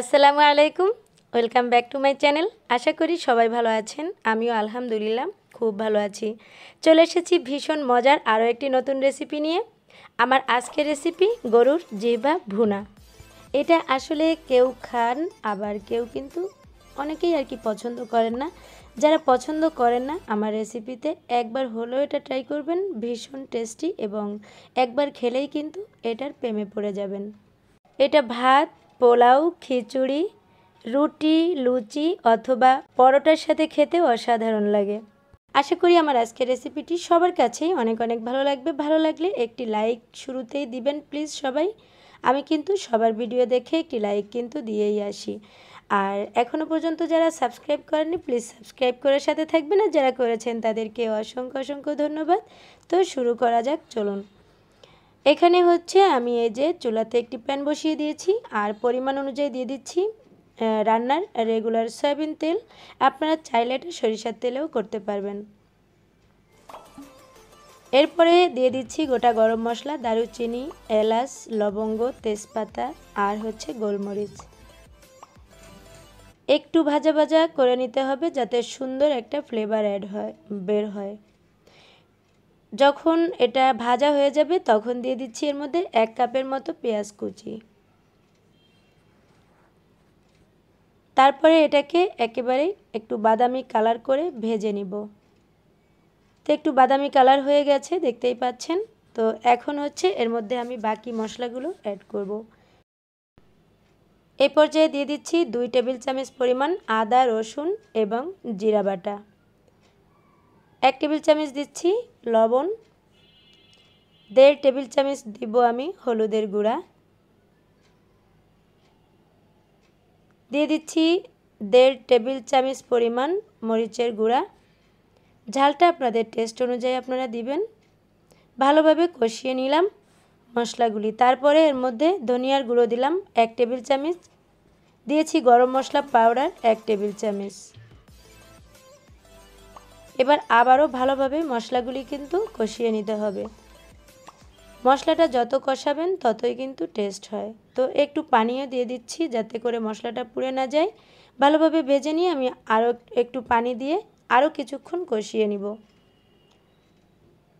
আসসালামু আলাইকুম welcome back to my channel আশা করি সবাই ভালো আছেন আমিও আলহামদুলিল্লাহ খুব ভালো আছি চলে এসেছি ভীষণ মজার আরও একটি নতুন রেসিপি নিয়ে আমার আজকের রেসিপি গরুর জিহ্বা ভুনা এটা আসলে কেউ খান আবার কেউ কিন্তু অনেকেই আর কি পছন্দ করেন না যারা পছন্দ করেন না আমার রেসিপিতে একবার হলেও এটা ট্রাই করবেন ভীষণ টেস্টি এবং একবার খেলেই কিন্তু এটার প্রেমে পড়ে যাবেন এটা ভাত পোলাও খিচুড়ি রুটি লুচি অথবা পরোটার সাথে খেতে অসাধারণ লাগে আশা করি আমার আজকের রেসিপিটি সবার কাছেই অনেক অনেক ভালো লাগবে ভালো লাগলে একটি লাইক শুরুতেই দিবেন প্লিজ সবাই আমি কিন্তু সবার ভিডিও দেখে একটি লাইক কিন্তু দিয়েই আসি আর এখনও পর্যন্ত যারা সাবস্ক্রাইব করেনি প্লিজ সাবস্ক্রাইব করার সাথে থাকবেন আর যারা করেছেন তাদেরকে অসংখ্য অসংখ্য ধন্যবাদ তো শুরু করা যাক চলুন এখানে হচ্ছে আমি এই যে চুলাতে একটি প্যান বসিয়ে দিয়েছি আর পরিমাণ অনুযায়ী দিয়ে দিচ্ছি রান্নার রেগুলার সয়াবিন তেল আপনারা চাইলে এটা সরিষার তেলেও করতে পারবেন এরপরে দিয়ে দিচ্ছি গোটা গরম মশলা দারুচিনি এলাচ লবঙ্গ তেজপাতা আর হচ্ছে গোলমরিচ একটু ভাজা ভাজা করে নিতে হবে যাতে সুন্দর একটা ফ্লেভার অ্যাড হয় বের হয় যখন এটা ভাজা হয়ে যাবে তখন দিয়ে দিচ্ছি এর মধ্যে এক কাপের মতো পেঁয়াজ কুচি তারপরে এটাকে একেবারে একটু বাদামি কালার করে ভেজে নিব তো একটু বাদামি কালার হয়ে গেছে দেখতেই পাচ্ছেন তো এখন হচ্ছে এর মধ্যে আমি বাকি মশলাগুলো অ্যাড করব। এ পর্যায়ে দিয়ে দিচ্ছি দুই টেবিল চামচ পরিমাণ আদা রসুন এবং জিরা বাটা এক টেবিল চামচ দিচ্ছি লবণ দেড় টেবিল চামচ দিব আমি হলুদের গুঁড়া দিয়ে দিচ্ছি দেড় টেবিল চামচ পরিমাণ মরিচের গুঁড়া ঝালটা আপনাদের টেস্ট অনুযায়ী আপনারা দিবেন ভালোভাবে কষিয়ে নিলাম মশলাগুলি তারপরে এর মধ্যে ধনিয়ার গুঁড়ো দিলাম এক টেবিল চামচ দিয়েছি গরম মশলা পাউডার এক টেবিল চামচ এবার আবারও ভালোভাবে মশলাগুলি কিন্তু কষিয়ে নিতে হবে মশলাটা যত কষাবেন ততই কিন্তু টেস্ট হয় তো একটু পানিও দিয়ে দিচ্ছি যাতে করে মশলাটা পুড়ে না যায় ভালোভাবে ভেজে নিয়ে আমি আরও একটু পানি দিয়ে আরও কিছুক্ষণ কষিয়ে নিব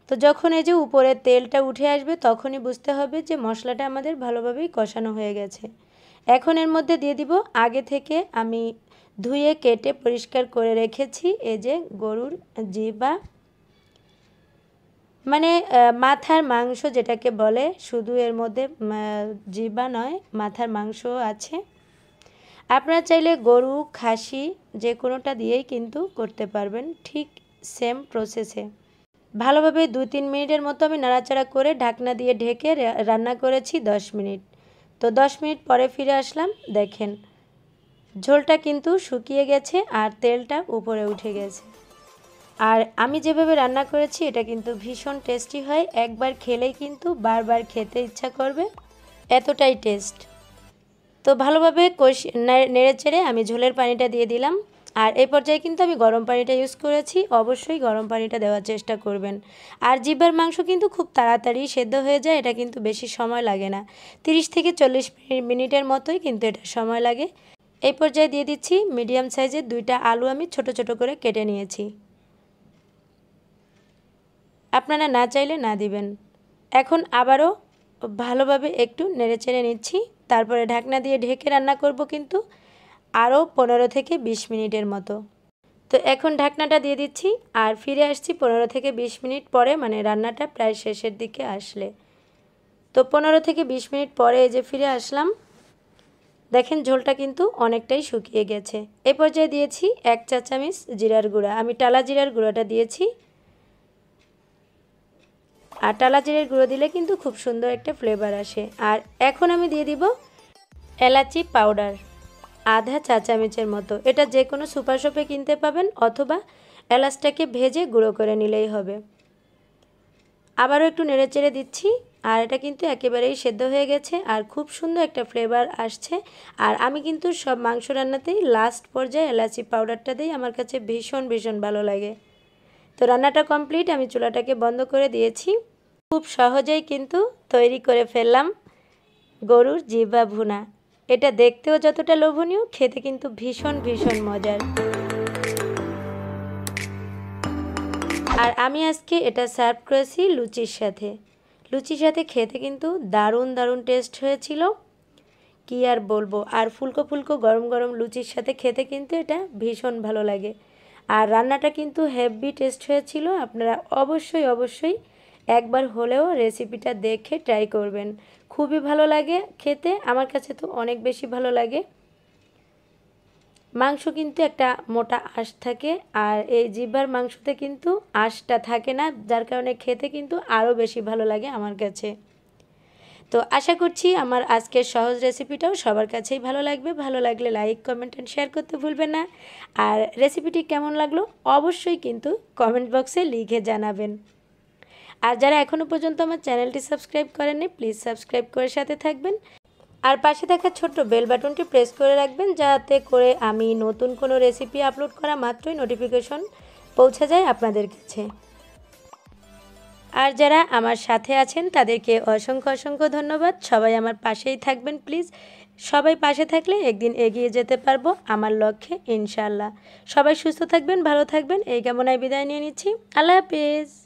তো যখন এই যে উপরে তেলটা উঠে আসবে তখনই বুঝতে হবে যে মশলাটা আমাদের ভালোভাবেই কষানো হয়ে গেছে এখন এর মধ্যে দিয়ে দিব আগে থেকে আমি ধুয়ে কেটে পরিষ্কার করে রেখেছি এই যে গরুর জিবা মানে মাথার মাংস যেটাকে বলে শুধু এর মধ্যে জিবা নয় মাথার মাংস আছে আপনারা চাইলে গরু খাসি যে কোনোটা দিয়েই কিন্তু করতে পারবেন ঠিক সেম প্রসেসে ভালোভাবে দু তিন মিনিটের মতো আমি নাড়াচাড়া করে ঢাকনা দিয়ে ঢেকে রান্না করেছি দশ মিনিট তো দশ মিনিট পরে ফিরে আসলাম দেখেন ঝোলটা কিন্তু শুকিয়ে গেছে আর তেলটা উপরে উঠে গেছে আর আমি যেভাবে রান্না করেছি এটা কিন্তু ভীষণ টেস্টি হয় একবার খেলেই কিন্তু বারবার খেতে ইচ্ছা করবে এতটাই টেস্ট তো ভালোভাবে কষি নেড়ে চেড়ে আমি ঝোলের পানিটা দিয়ে দিলাম আর এই পর্যায়ে কিন্তু আমি গরম পানিটা ইউজ করেছি অবশ্যই গরম পানিটা দেওয়ার চেষ্টা করবেন আর জিব্বার মাংস কিন্তু খুব তাড়াতাড়ি সেদ্ধ হয়ে যায় এটা কিন্তু বেশি সময় লাগে না 30 থেকে চল্লিশ মিনিটের মতোই কিন্তু এটা সময় লাগে এই পর্যায়ে দিয়ে দিচ্ছি মিডিয়াম সাইজের দুইটা আলু আমি ছোট ছোট করে কেটে নিয়েছি আপনারা না চাইলে না দিবেন এখন আবারও ভালোভাবে একটু নেড়েচেড়ে নিচ্ছি তারপরে ঢাকনা দিয়ে ঢেকে রান্না করব কিন্তু আরও পনেরো থেকে ২০ মিনিটের মতো তো এখন ঢাকনাটা দিয়ে দিচ্ছি আর ফিরে আসছি পনেরো থেকে ২০ মিনিট পরে মানে রান্নাটা প্রায় শেষের দিকে আসলে তো পনেরো থেকে ২০ মিনিট পরে এই যে ফিরে আসলাম দেখেন ঝোলটা কিন্তু অনেকটাই শুকিয়ে গেছে এ পর্যায়ে দিয়েছি এক চা চামিচ জিরার গুঁড়া আমি টালা জিরার গুঁড়াটা দিয়েছি আর টালা জিরের গুঁড়ো দিলে কিন্তু খুব সুন্দর একটা ফ্লেভার আসে আর এখন আমি দিয়ে দিব এলাচি পাউডার আধা চা চামিচের মতো এটা যে কোনো সুপার শপে কিনতে পাবেন অথবা এলাচটাকে ভেজে গুঁড়ো করে নিলেই হবে আবারও একটু নেড়ে চেড়ে দিচ্ছি আর এটা কিন্তু একেবারেই সেদ্ধ হয়ে গেছে আর খুব সুন্দর একটা ফ্লেভার আসছে আর আমি কিন্তু সব মাংস রান্নাতেই লাস্ট পর্যায়ে এলাচি পাউডারটা দিই আমার কাছে ভীষণ ভীষণ ভালো লাগে তো রান্নাটা কমপ্লিট আমি চুলাটাকে বন্ধ করে দিয়েছি খুব সহজেই কিন্তু তৈরি করে ফেললাম গরুর জিভা ভুনা এটা দেখতেও যতটা লোভনীয় খেতে কিন্তু ভীষণ ভীষণ মজার আর আমি আজকে এটা সার্ভ করেছি লুচির সাথে লুচির সাথে খেতে কিন্তু দারুণ দারুণ টেস্ট হয়েছিল কি আর বলবো আর ফুলকো ফুলকো গরম গরম লুচির সাথে খেতে কিন্তু এটা ভীষণ ভালো লাগে আর রান্নাটা কিন্তু হেভি টেস্ট হয়েছিল আপনারা অবশ্যই অবশ্যই একবার হলেও রেসিপিটা দেখে ট্রাই করবেন খুবই ভালো লাগে খেতে আমার কাছে তো অনেক বেশি ভালো লাগে মাংস কিন্তু একটা মোটা আঁশ থাকে আর এই জিব্বার মাংসতে কিন্তু আঁশটা থাকে না যার কারণে খেতে কিন্তু আরও বেশি ভালো লাগে আমার কাছে তো আশা করছি আমার আজকের সহজ রেসিপিটাও সবার কাছেই ভালো লাগবে ভালো লাগলে লাইক কমেন্ট অ্যান্ড শেয়ার করতে ভুলবেন না আর রেসিপিটি কেমন লাগলো অবশ্যই কিন্তু কমেন্ট বক্সে লিখে জানাবেন আর যারা এখনও পর্যন্ত আমার চ্যানেলটি সাবস্ক্রাইব করেননি প্লিজ সাবস্ক্রাইব করে সাথে থাকবেন আর পাশে দেখা ছোট্ট বেল বাটনটি প্রেস করে রাখবেন যাতে করে আমি নতুন কোনো রেসিপি আপলোড করা মাত্রই নোটিফিকেশন পৌঁছে যায় আপনাদের কাছে আর যারা আমার সাথে আছেন তাদেরকে অসংখ্য অসংখ্য ধন্যবাদ সবাই আমার পাশেই থাকবেন প্লিজ সবাই পাশে থাকলে একদিন এগিয়ে যেতে পারবো আমার লক্ষ্যে ইনশাল্লাহ সবাই সুস্থ থাকবেন ভালো থাকবেন এই কামনায় বিদায় নিয়ে নিচ্ছি আল্লাহ হাফিজ